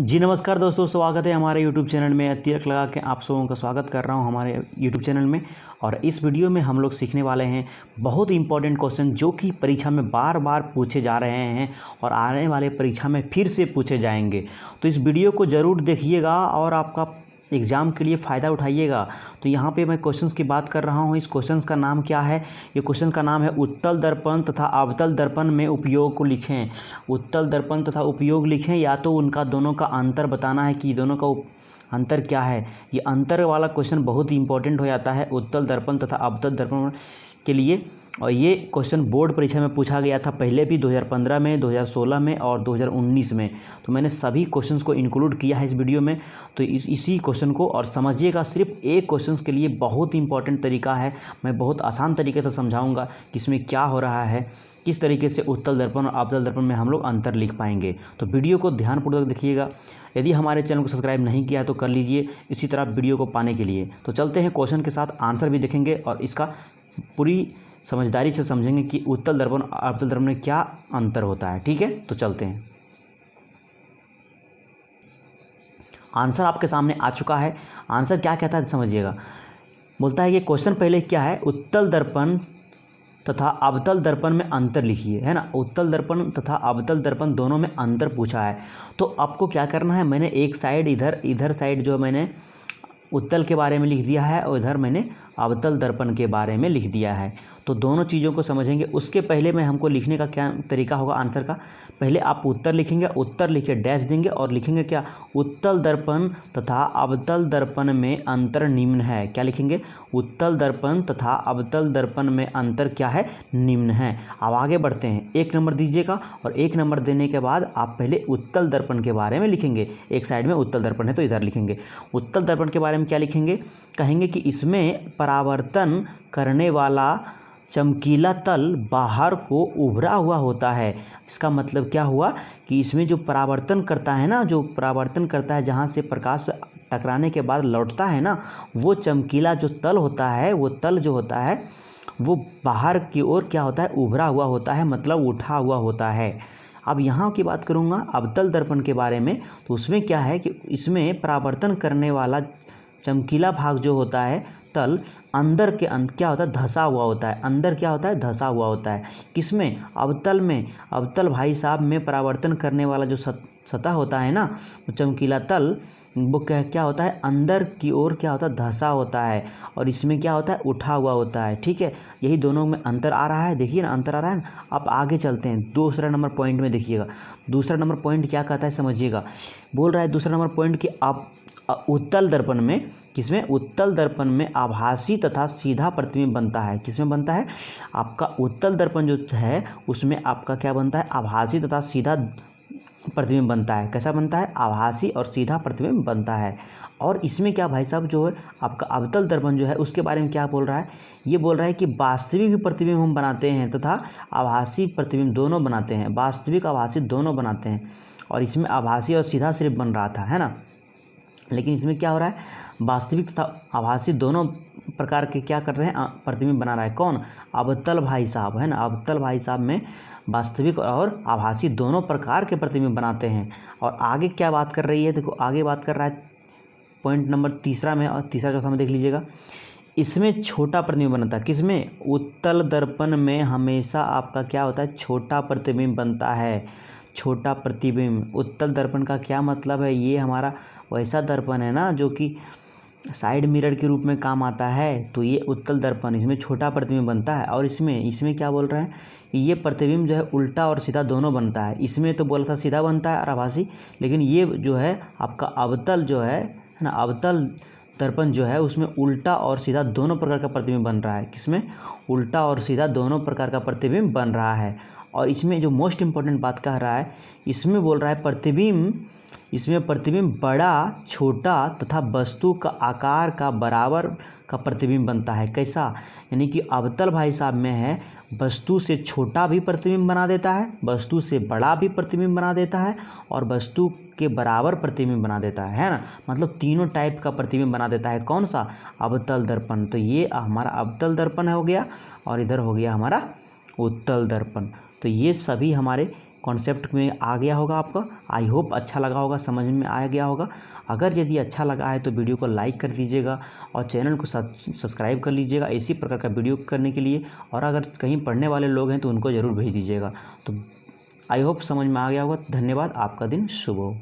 जी नमस्कार दोस्तों स्वागत है हमारे YouTube चैनल में तिलक लगा के आप सबों का स्वागत कर रहा हूं हमारे YouTube चैनल में और इस वीडियो में हम लोग सीखने वाले हैं बहुत इंपॉर्टेंट क्वेश्चन जो कि परीक्षा में बार बार पूछे जा रहे हैं और आने वाले परीक्षा में फिर से पूछे जाएंगे तो इस वीडियो को ज़रूर देखिएगा और आपका एग्ज़ाम के लिए फ़ायदा उठाइएगा तो यहाँ पे मैं क्वेश्चंस की बात कर रहा हूँ इस क्वेश्चंस का नाम क्या है ये क्वेश्चन का नाम है उत्तल दर्पण तथा अवतल दर्पण में उपयोग को लिखें उत्तल दर्पण तथा उपयोग लिखें या तो उनका दोनों का अंतर बताना है कि दोनों का उप... अंतर क्या है ये अंतर वाला क्वेश्चन बहुत ही इंपॉर्टेंट हो जाता है उत्तल दर्पण तथा अवतल दर्पण के लिए और ये क्वेश्चन बोर्ड परीक्षा में पूछा गया था पहले भी 2015 में 2016 में और 2019 में तो मैंने सभी क्वेश्चंस को इंक्लूड किया है इस वीडियो में तो इस, इसी क्वेश्चन को और समझिएगा सिर्फ एक क्वेश्चंस के लिए बहुत इंपॉर्टेंट तरीका है मैं बहुत आसान तरीके से समझाऊँगा कि इसमें क्या हो रहा है किस तरीके से उत्तल दर्पण और आपदल दर्पण में हम लोग अंतर लिख पाएंगे तो वीडियो को ध्यानपूर्वक देखिएगा यदि हमारे चैनल को सब्सक्राइब नहीं किया है तो कर लीजिए इसी तरह वीडियो को पाने के लिए तो चलते हैं क्वेश्चन के साथ आंसर भी देखेंगे और इसका पूरी समझदारी से समझेंगे कि उत्तल दर्पण और अवतल दर्पण में क्या अंतर होता है ठीक है तो चलते हैं आंसर आपके सामने आ चुका है आंसर क्या कहता है समझिएगा बोलता है ये क्वेश्चन पहले क्या है उत्तल दर्पण तथा अवतल दर्पण में अंतर लिखिए है ना उत्तल दर्पण तथा अवतल दर्पण दोनों में अंतर पूछा है तो आपको क्या करना है मैंने एक साइड इधर इधर साइड जो मैंने उत्तल के बारे में लिख दिया है और इधर मैंने अवतल दर्पण के बारे में लिख दिया है तो दोनों चीज़ों को समझेंगे उसके पहले में हमको लिखने का क्या तरीका होगा आंसर का पहले आप उत्तर लिखेंगे उत्तर लिखे डैश देंगे और लिखेंगे क्या उत्तल दर्पण तथा अवतल दर्पण में अंतर निम्न है क्या लिखेंगे उत्तल दर्पण तथा अवतल दर्पण में अंतर क्या है निम्न है अब आगे बढ़ते हैं एक नंबर दीजिएगा और एक नंबर देने के बाद आप पहले उत्तल दर्पण के बारे में लिखेंगे एक साइड में उत्तल दर्पण है तो इधर लिखेंगे उत्तल दर्पण के बारे में क्या लिखेंगे कहेंगे कि इसमें परावर्तन करने वाला चमकीला तल बाहर को उभरा हुआ होता है इसका मतलब क्या हुआ कि इसमें जो परावर्तन करता है ना जो परावर्तन करता है जहाँ से प्रकाश टकराने के बाद लौटता है ना वो चमकीला जो तल होता है वो तल जो होता है वो बाहर की ओर क्या होता है उभरा हुआ होता है मतलब उठा हुआ होता है अब यहाँ की बात करूँगा अवतल दर्पण के बारे में तो उसमें क्या है कि इसमें परावर्तन करने वाला चमकीला भाग जो होता है तल अंदर के अंदर क्या होता है धसा हुआ होता है अंदर क्या होता है धसा हुआ होता है किसमें अवतल में अवतल भाई साहब में परावर्तन करने वाला जो सत, सतह होता है ना वो चमकीला तल वो क्या क्या होता है अंदर की ओर क्या होता है धसा होता है और इसमें क्या होता है उठा हुआ होता है ठीक है यही दोनों में अंतर आ रहा है देखिए ना अंतर आ रहा है ना आप आगे चलते हैं दूसरा नंबर पॉइंट में देखिएगा दूसरा नंबर पॉइंट क्या कहता है समझिएगा बोल रहा है दूसरा नंबर पॉइंट कि आप उत्तल दर्पण में किसमें उत्तल दर्पण में आभासी तथा सीधा प्रतिबिंब बनता है किसमें बनता है आपका उत्तल दर्पण जो है उसमें आपका क्या बनता है आभासी तथा सीधा प्रतिबिंब बनता है कैसा बनता है आभासी और सीधा प्रतिबिंब बनता है और इसमें क्या भाई साहब जो है आपका अवतल दर्पण जो है उसके बारे में क्या बोल रहा है ये बोल रहा है कि वास्तविक भी प्रतिबिंब हम बनाते हैं तथा आभासी प्रतिबिंब दोनों बनाते हैं वास्तविक आभासी दोनों बनाते हैं और इसमें आभासी और सीधा सिर्फ बन रहा था है ना लेकिन इसमें क्या हो रहा है वास्तविक तथा आभासी दोनों प्रकार के क्या कर रहे हैं प्रतिबिंब बना रहा है कौन अबतल भाई साहब है ना अबतल भाई साहब में वास्तविक और आभासी दोनों प्रकार के प्रतिबिंब बनाते हैं और आगे क्या बात कर रही है देखो आगे बात कर रहा है पॉइंट नंबर तीसरा में और तीसरा चौथा में देख लीजिएगा इसमें छोटा प्रतिबिंब बनता है किसमें उत्तल दर्पण में हमेशा आपका क्या होता है छोटा प्रतिबिंब बनता है छोटा प्रतिबिंब उत्तल दर्पण का क्या मतलब है ये हमारा वैसा दर्पण है ना जो कि साइड मिरर के रूप में काम आता है तो ये उत्तल दर्पण इसमें छोटा प्रतिबिंब बनता है और इसमें इसमें क्या बोल रहे हैं ये प्रतिबिंब जो है उल्टा और सीधा दोनों बनता है इसमें तो बोला था सीधा बनता है और आभासी लेकिन ये जो है आपका अवतल जो है है ना अवतल दर्पण जो है उसमें उल्टा और सीधा दोनों प्रकार का प्रतिबिंब बन रहा है किसमें उल्टा और सीधा दोनों प्रकार का प्रतिबिंब बन रहा है और इसमें जो मोस्ट इम्पोर्टेंट बात कह रहा है इसमें बोल रहा है प्रतिबिंब इसमें प्रतिबिंब बड़ा छोटा तथा वस्तु का आकार का बराबर का प्रतिबिंब बनता है कैसा यानी कि अवतल भाई साहब में है वस्तु से छोटा भी प्रतिबिंब बना देता है वस्तु से बड़ा भी प्रतिबिंब बना देता है और वस्तु के बराबर प्रतिबिंब बना देता है है ना मतलब तीनों टाइप का प्रतिबिंब बना देता है कौन सा अवतल दर्पण तो ये हमारा अवतल दर्पण हो गया और इधर हो गया हमारा उत्तल दर्पण तो ये सभी हमारे कॉन्सेप्ट में आ गया होगा आपका आई होप अच्छा लगा होगा समझ में आ गया होगा अगर यदि अच्छा लगा है तो वीडियो को लाइक कर दीजिएगा और चैनल को सब्सक्राइब कर लीजिएगा इसी प्रकार का वीडियो करने के लिए और अगर कहीं पढ़ने वाले लोग हैं तो उनको ज़रूर भेज दीजिएगा तो आई होप समझ में आ गया होगा धन्यवाद आपका दिन शुभ हो